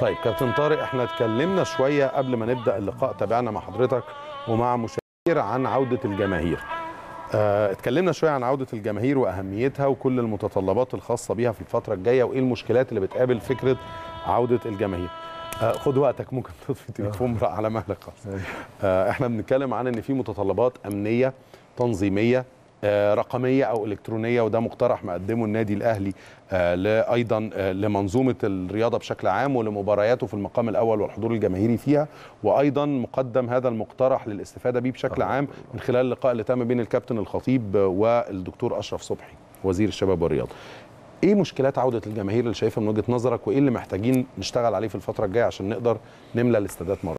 طيب كابتن طارق احنا اتكلمنا شويه قبل ما نبدا اللقاء تابعنا مع حضرتك ومع مشاهير عن عوده الجماهير آه، اتكلمنا شويه عن عوده الجماهير واهميتها وكل المتطلبات الخاصه بيها في الفتره الجايه وايه المشكلات اللي بتقابل فكره عوده الجماهير آه، خد وقتك ممكن تطفي تليفون على مهلك خالص آه. احنا بنتكلم عن ان في متطلبات امنيه تنظيميه آه، رقميه او الكترونيه وده مقترح مقدمه النادي الاهلي آه، ايضا آه، لمنظومه الرياضه بشكل عام ولمبارياته في المقام الاول والحضور الجماهيري فيها وايضا مقدم هذا المقترح للاستفاده به بشكل عام من خلال اللقاء اللي تم بين الكابتن الخطيب والدكتور اشرف صبحي وزير الشباب والرياضه ايه مشكلات عوده الجماهير اللي شايفها من وجهه نظرك وايه اللي محتاجين نشتغل عليه في الفتره الجايه عشان نقدر نملى الاستادات مره